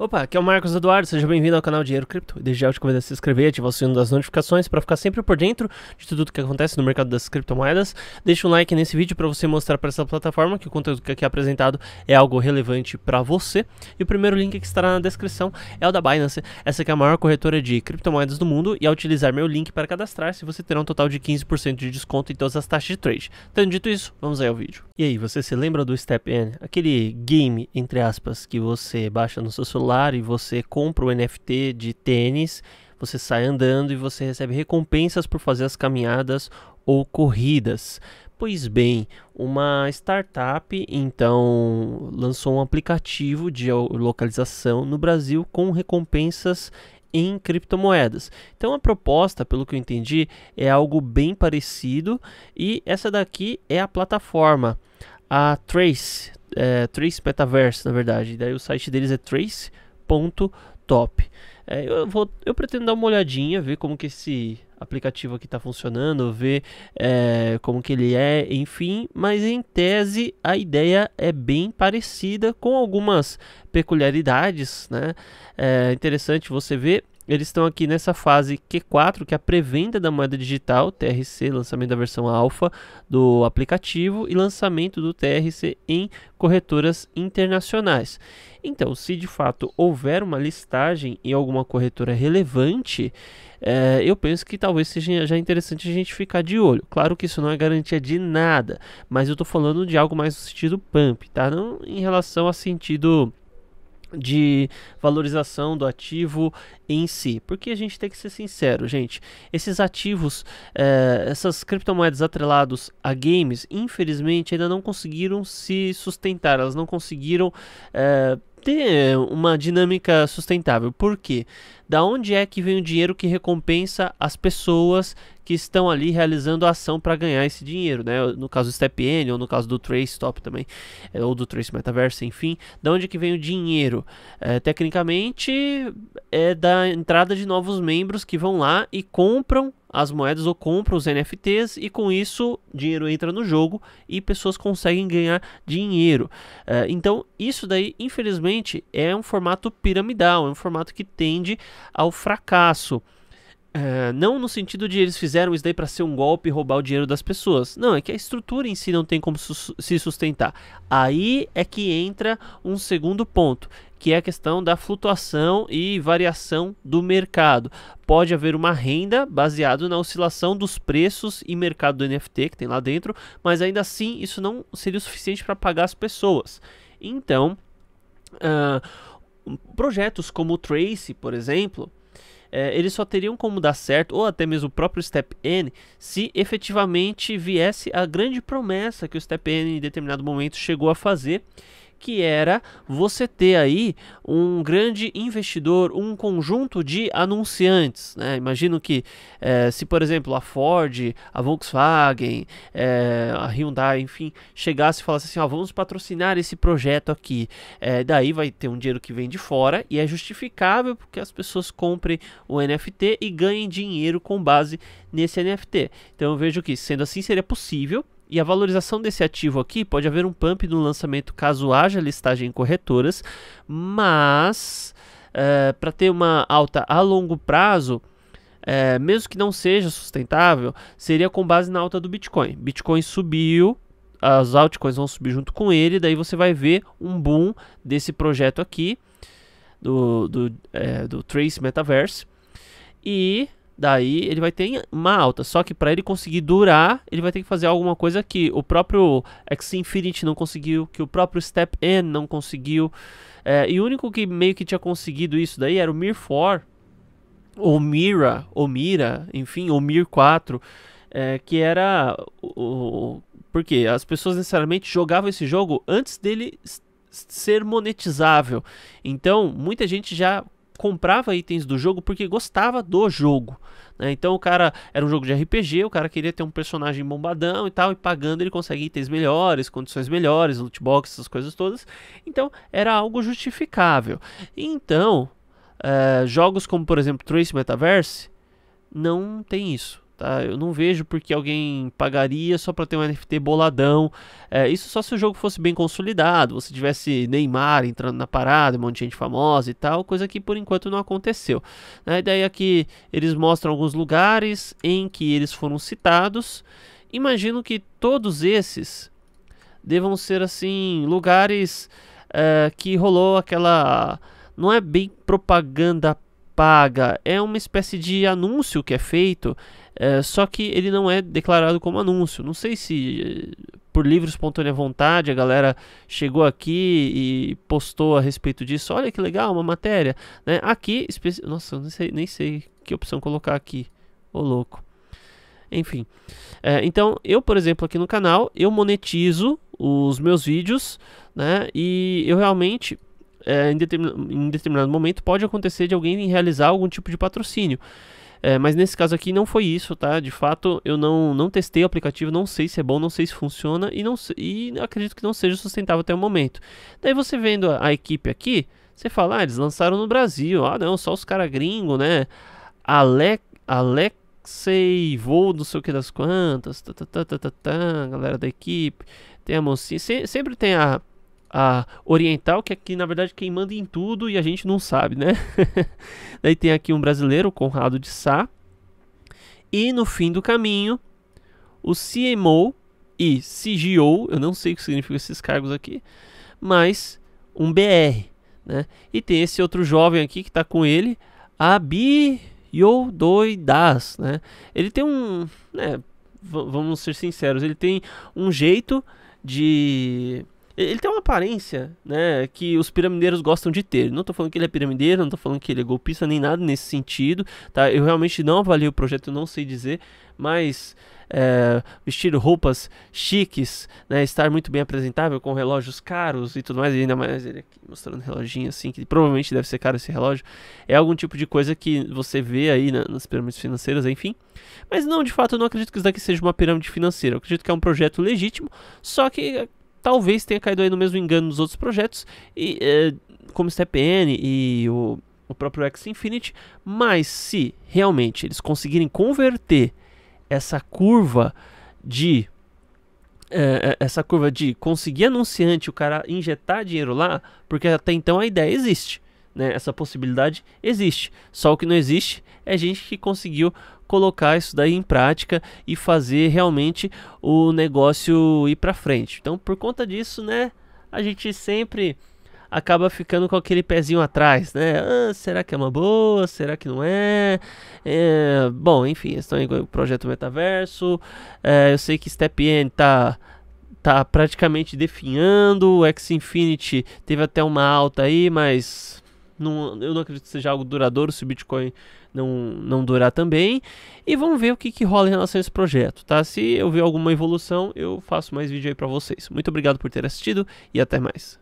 Opa, aqui é o Marcos Eduardo, seja bem-vindo ao canal Dinheiro Cripto. Desde já eu te convido a se inscrever, ativar o sino das notificações para ficar sempre por dentro de tudo que acontece no mercado das criptomoedas. Deixa um like nesse vídeo para você mostrar para essa plataforma que o conteúdo que aqui é apresentado é algo relevante para você. E o primeiro link que estará na descrição é o da Binance, essa que é a maior corretora de criptomoedas do mundo e ao utilizar meu link para cadastrar-se, você terá um total de 15% de desconto em todas as taxas de trade. Tendo dito isso, vamos aí ao vídeo. E aí, você se lembra do Step N, aquele game entre aspas que você baixa no seu celular celular e você compra o NFT de tênis, você sai andando e você recebe recompensas por fazer as caminhadas ou corridas. Pois bem, uma startup então lançou um aplicativo de localização no Brasil com recompensas em criptomoedas. Então a proposta, pelo que eu entendi, é algo bem parecido e essa daqui é a plataforma. A Trace, é, Trace Metaverse, na verdade. Daí o site deles é trace.top. É, eu, vou, eu pretendo dar uma olhadinha, ver como que esse aplicativo aqui está funcionando, ver é, como que ele é, enfim. Mas em tese a ideia é bem parecida com algumas peculiaridades, né? É interessante você ver eles estão aqui nessa fase Q4, que é a pré-venda da moeda digital, TRC, lançamento da versão alfa do aplicativo e lançamento do TRC em corretoras internacionais. Então, se de fato houver uma listagem em alguma corretora relevante, é, eu penso que talvez seja já interessante a gente ficar de olho. Claro que isso não é garantia de nada, mas eu estou falando de algo mais no sentido pump, tá? Não em relação a sentido de valorização do ativo em si. Porque a gente tem que ser sincero, gente. Esses ativos, eh, essas criptomoedas atrelados a games, infelizmente ainda não conseguiram se sustentar. Elas não conseguiram eh, ter uma dinâmica sustentável. Por quê? Da onde é que vem o dinheiro que recompensa as pessoas que estão ali realizando ação para ganhar esse dinheiro, né? No caso do StepN ou no caso do Trace Top também, é, ou do Trace Metaverse, enfim, da onde que vem o dinheiro? É, tecnicamente é da entrada de novos membros que vão lá e compram as moedas ou compram os NFTs e com isso dinheiro entra no jogo e pessoas conseguem ganhar dinheiro. É, então isso daí, infelizmente, é um formato piramidal, é um formato que tende ao fracasso. Eh, não no sentido de eles fizeram isso daí para ser um golpe e roubar o dinheiro das pessoas. Não, é que a estrutura em si não tem como su se sustentar. Aí é que entra um segundo ponto, que é a questão da flutuação e variação do mercado. Pode haver uma renda baseado na oscilação dos preços e mercado do NFT que tem lá dentro, mas ainda assim isso não seria o suficiente para pagar as pessoas. Então, uh, projetos como o Trace, por exemplo, é, eles só teriam como dar certo, ou até mesmo o próprio Step N, se efetivamente viesse a grande promessa que o Step N em determinado momento chegou a fazer que era você ter aí um grande investidor, um conjunto de anunciantes. Né? Imagino que eh, se, por exemplo, a Ford, a Volkswagen, eh, a Hyundai, enfim, chegasse e falasse assim, ó, vamos patrocinar esse projeto aqui. Eh, daí vai ter um dinheiro que vem de fora e é justificável porque as pessoas comprem o NFT e ganhem dinheiro com base nesse NFT. Então eu vejo que, sendo assim, seria possível e a valorização desse ativo aqui pode haver um pump no lançamento caso haja listagem em corretoras, mas é, eh, para ter uma alta a longo prazo, é, mesmo que não seja sustentável, seria com base na alta do Bitcoin. Bitcoin subiu, as altcoins vão subir junto com ele, daí você vai ver um boom desse projeto aqui, do, do, é, do Trace Metaverse. E daí ele vai ter uma alta. Só que para ele conseguir durar, ele vai ter que fazer alguma coisa que o próprio X Infinity não conseguiu, que o próprio Step N não conseguiu. É, e o único que meio que tinha conseguido isso daí era o Mir 4, ou Mira, ou Mira, enfim, ou Mir 4, é, que era o, o, porque as pessoas necessariamente jogavam esse jogo antes dele ser monetizável. Então, muita gente já comprava itens do jogo porque gostava do jogo. Né? Então o cara era um jogo de RPG, o cara queria ter um personagem bombadão e tal, e pagando ele consegue itens melhores, condições melhores, loot box, essas coisas todas. Então era algo justificável. Então, é, jogos como por exemplo Trace Metaverse não tem isso. Tá? Eu não vejo porque alguém pagaria só para ter um NFT boladão. É, isso só se o jogo fosse bem consolidado, você tivesse Neymar entrando na parada, um monte de gente famosa e tal, coisa que por enquanto não aconteceu. Né? A ideia é que eles mostram alguns lugares em que eles foram citados. Imagino que todos esses devam ser assim lugares é, que rolou aquela não é bem propaganda paga, é uma espécie de anúncio que é feito, é, só que ele não é declarado como anúncio. Não sei se eh, por livre espontânea vontade a galera chegou aqui e postou a respeito disso. Olha que legal, uma matéria. Né? Aqui, nossa, nem sei, nem sei que opção colocar aqui. Ô louco. Enfim, é, então eu, por exemplo, aqui no canal, eu monetizo os meus vídeos, né? E eu realmente é, em, determin, em, determinado momento pode acontecer de alguém realizar algum tipo de patrocínio. É, mas nesse caso aqui não foi isso, tá? De fato, eu não, não testei o aplicativo, não sei se é bom, não sei se funciona e, não, e acredito que não seja sustentável até o momento. Daí você vendo a, a equipe aqui, você fala, ah, eles lançaram no Brasil, ah não, só os caras gringos, né? Ale Alexei, vou não sei o que das quantas, tá, tá, tá, tá, tá, tá, galera da equipe, tem a mocinha, se sempre tem a, a oriental, que aqui é na verdade quem manda em tudo e a gente não sabe, né? Daí tem aqui um brasileiro, Conrado de Sá. E no fim do caminho, o CMO e CGO, eu não sei o que significa esses cargos aqui, mas um BR, né? E tem esse outro jovem aqui que está com ele, Abi Yodoidas, né? Ele tem um, né, vamos ser sinceros, ele tem um jeito de ele tem uma aparência, né, que os piramideiros gostam de ter. Não estou falando que ele é piramideiro, não estou falando que ele é golpista, nem nada nesse sentido, tá? Eu realmente não avalio o projeto, não sei dizer, mas é, vestir roupas chiques, né, estar muito bem apresentável com relógios caros e tudo mais, e ainda mais ele aqui mostrando um reloginho assim, que provavelmente deve ser caro esse relógio, é algum tipo de coisa que você vê aí na, nas pirâmides financeiras, enfim. Mas não, de fato, eu não acredito que isso daqui seja uma pirâmide financeira. Eu acredito que é um projeto legítimo, só que talvez tenha caído aí no mesmo engano dos outros projetos, e, é, como StepN e o, o próprio X Infinity, mas se realmente eles conseguirem converter essa curva de é, é, essa curva de conseguir anunciante, o cara injetar dinheiro lá, porque até então a ideia existe. Né? Essa possibilidade existe. Só o que não existe é gente que conseguiu colocar isso daí em prática e fazer realmente o negócio ir para frente. Então, por conta disso, né, a gente sempre acaba ficando com aquele pezinho atrás, né? Ah, será que é uma boa? Será que não é? é bom, enfim, estão em projeto metaverso. É, eu sei que StepN tá tá praticamente definhando, o X Infinity teve até uma alta aí, mas não, eu não acredito que seja algo duradouro se o Bitcoin não, não durar também. E vamos ver o que, que rola em relação a esse projeto, tá? Se eu ver alguma evolução, eu faço mais vídeo aí para vocês. Muito obrigado por ter assistido e até mais.